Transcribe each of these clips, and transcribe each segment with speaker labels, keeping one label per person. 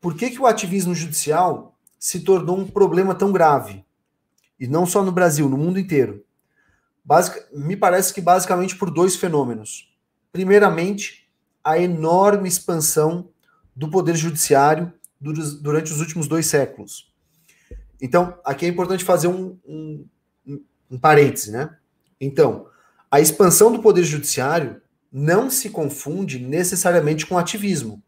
Speaker 1: por que, que o ativismo judicial se tornou um problema tão grave? E não só no Brasil, no mundo inteiro. Basic, me parece que basicamente por dois fenômenos. Primeiramente, a enorme expansão do poder judiciário durante os últimos dois séculos. Então, aqui é importante fazer um, um, um parêntese, né? Então, a expansão do poder judiciário não se confunde necessariamente com ativismo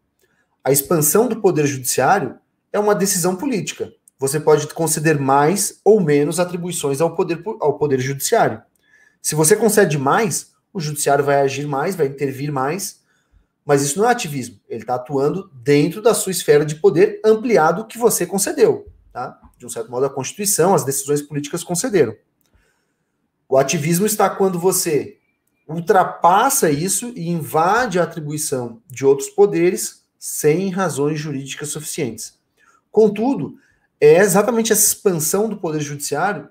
Speaker 1: a expansão do poder judiciário é uma decisão política. Você pode conceder mais ou menos atribuições ao poder, ao poder judiciário. Se você concede mais, o judiciário vai agir mais, vai intervir mais, mas isso não é ativismo. Ele está atuando dentro da sua esfera de poder ampliado que você concedeu. Tá? De um certo modo, a Constituição, as decisões políticas concederam. O ativismo está quando você ultrapassa isso e invade a atribuição de outros poderes sem razões jurídicas suficientes. Contudo, é exatamente essa expansão do poder judiciário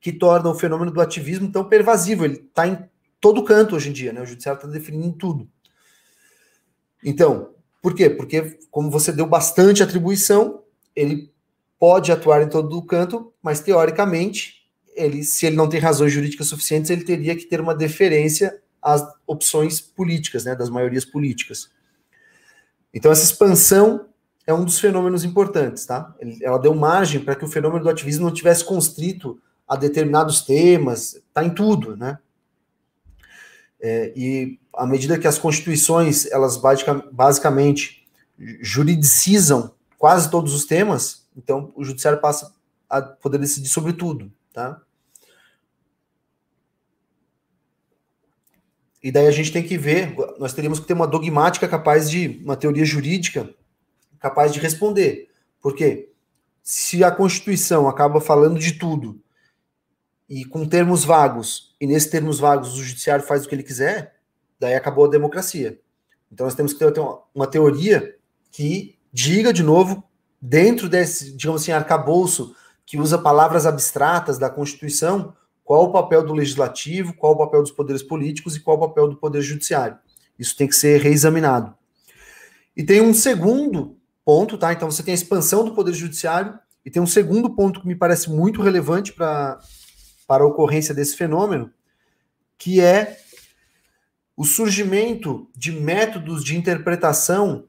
Speaker 1: que torna o fenômeno do ativismo tão pervasivo. Ele está em todo canto hoje em dia, né? O judiciário está definindo tudo. Então, por quê? Porque, como você deu bastante atribuição, ele pode atuar em todo canto, mas teoricamente, ele, se ele não tem razões jurídicas suficientes, ele teria que ter uma deferência às opções políticas, né? Das maiorias políticas. Então, essa expansão é um dos fenômenos importantes, tá? Ela deu margem para que o fenômeno do ativismo não tivesse constrito a determinados temas, tá em tudo, né? É, e à medida que as constituições, elas basicamente juridicizam quase todos os temas, então o judiciário passa a poder decidir sobre tudo, tá? E daí a gente tem que ver, nós teríamos que ter uma dogmática capaz de, uma teoria jurídica capaz de responder. Porque se a Constituição acaba falando de tudo e com termos vagos, e nesses termos vagos o judiciário faz o que ele quiser, daí acabou a democracia. Então nós temos que ter uma teoria que diga de novo, dentro desse, digamos assim, arcabouço que usa palavras abstratas da Constituição, qual o papel do legislativo, qual o papel dos poderes políticos e qual o papel do poder judiciário? Isso tem que ser reexaminado. E tem um segundo ponto, tá? Então você tem a expansão do poder judiciário e tem um segundo ponto que me parece muito relevante para para a ocorrência desse fenômeno, que é o surgimento de métodos de interpretação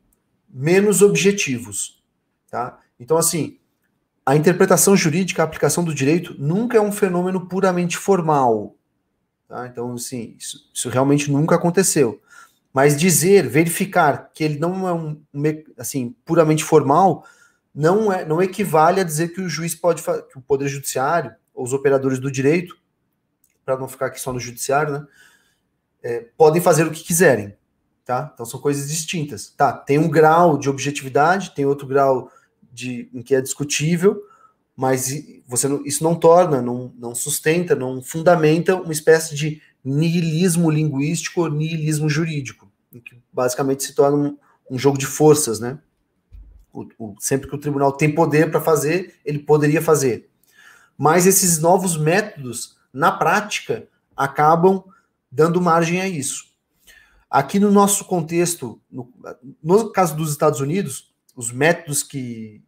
Speaker 1: menos objetivos, tá? Então assim, a interpretação jurídica, a aplicação do direito, nunca é um fenômeno puramente formal. Tá? Então, assim, isso, isso, realmente nunca aconteceu. Mas dizer, verificar que ele não é um assim puramente formal, não é, não equivale a dizer que o juiz pode, que o poder judiciário ou os operadores do direito, para não ficar aqui só no judiciário, né, é, podem fazer o que quiserem, tá? Então são coisas distintas, tá? Tem um grau de objetividade, tem outro grau de, em que é discutível, mas você não, isso não torna, não, não sustenta, não fundamenta uma espécie de nihilismo linguístico ou nihilismo jurídico, em que basicamente se torna um, um jogo de forças, né? O, o, sempre que o tribunal tem poder para fazer, ele poderia fazer. Mas esses novos métodos, na prática, acabam dando margem a isso. Aqui no nosso contexto, no, no caso dos Estados Unidos, os métodos que,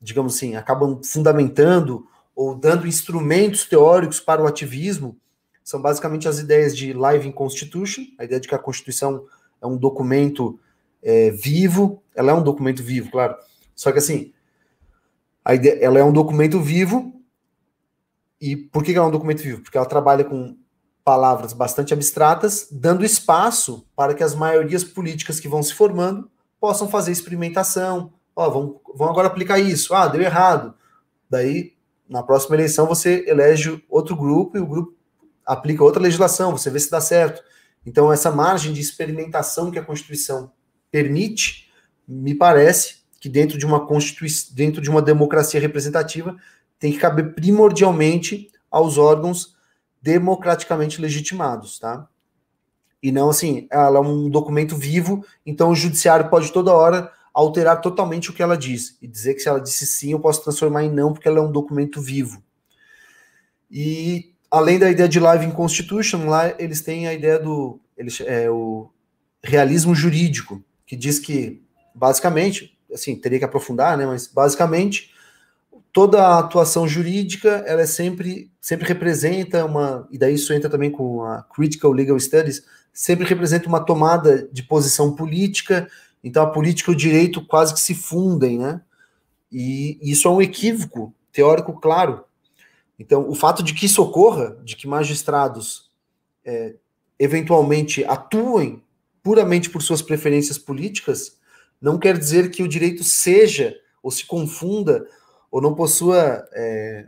Speaker 1: digamos assim, acabam fundamentando ou dando instrumentos teóricos para o ativismo são basicamente as ideias de live in Constitution, a ideia de que a Constituição é um documento é, vivo, ela é um documento vivo, claro, só que assim, ideia, ela é um documento vivo, e por que ela é um documento vivo? Porque ela trabalha com palavras bastante abstratas, dando espaço para que as maiorias políticas que vão se formando possam fazer experimentação, Ó, vão vão agora aplicar isso. Ah, deu errado. Daí, na próxima eleição, você elege outro grupo e o grupo aplica outra legislação, você vê se dá certo. Então, essa margem de experimentação que a Constituição permite, me parece que dentro de uma Constituição, dentro de uma democracia representativa, tem que caber primordialmente aos órgãos democraticamente legitimados, tá? E não assim, ela é um documento vivo, então o judiciário pode toda hora alterar totalmente o que ela diz e dizer que se ela disse sim, eu posso transformar em não, porque ela é um documento vivo. E além da ideia de live in constitution, lá eles têm a ideia do eles, é, o realismo jurídico, que diz que basicamente, assim, teria que aprofundar, né, mas basicamente toda a atuação jurídica, ela é sempre sempre representa uma e daí isso entra também com a critical legal studies, sempre representa uma tomada de posição política então a política e o direito quase que se fundem, né? E isso é um equívoco teórico claro. Então, o fato de que isso ocorra, de que magistrados é, eventualmente atuem puramente por suas preferências políticas, não quer dizer que o direito seja ou se confunda ou não possua, é,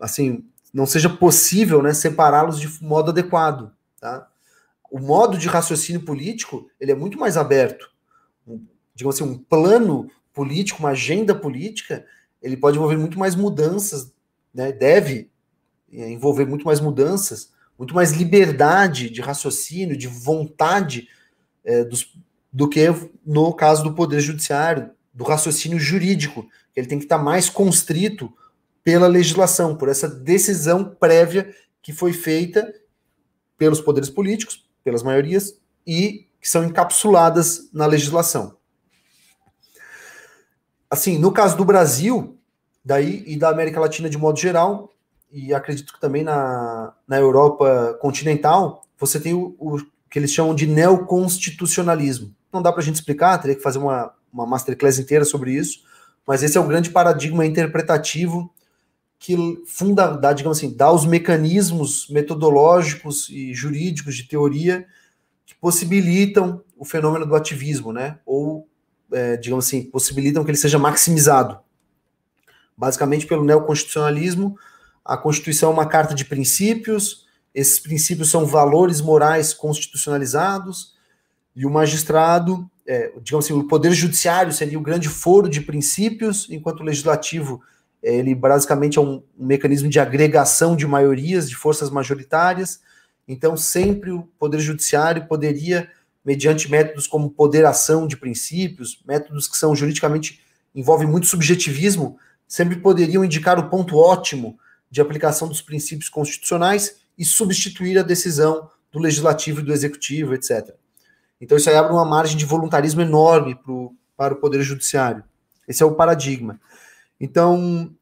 Speaker 1: assim, não seja possível né, separá-los de modo adequado. Tá? O modo de raciocínio político ele é muito mais aberto digamos assim, um plano político, uma agenda política, ele pode envolver muito mais mudanças, né? deve é, envolver muito mais mudanças, muito mais liberdade de raciocínio, de vontade é, dos, do que no caso do Poder Judiciário, do raciocínio jurídico, ele tem que estar tá mais constrito pela legislação, por essa decisão prévia que foi feita pelos poderes políticos, pelas maiorias e que são encapsuladas na legislação. Assim, no caso do Brasil, daí e da América Latina de modo geral, e acredito que também na, na Europa continental, você tem o, o que eles chamam de neoconstitucionalismo. Não dá para a gente explicar, teria que fazer uma, uma masterclass inteira sobre isso, mas esse é o grande paradigma interpretativo que funda, dá, digamos assim, dá os mecanismos metodológicos e jurídicos de teoria possibilitam o fenômeno do ativismo, né? Ou, é, digamos assim, possibilitam que ele seja maximizado. Basicamente, pelo neoconstitucionalismo, a Constituição é uma carta de princípios, esses princípios são valores morais constitucionalizados, e o magistrado, é, digamos assim, o poder judiciário seria o grande foro de princípios, enquanto o legislativo, é, ele basicamente é um, um mecanismo de agregação de maiorias, de forças majoritárias, então, sempre o Poder Judiciário poderia, mediante métodos como poderação de princípios, métodos que são juridicamente envolvem muito subjetivismo, sempre poderiam indicar o ponto ótimo de aplicação dos princípios constitucionais e substituir a decisão do legislativo e do executivo, etc. Então, isso aí abre uma margem de voluntarismo enorme pro, para o Poder Judiciário. Esse é o paradigma. Então,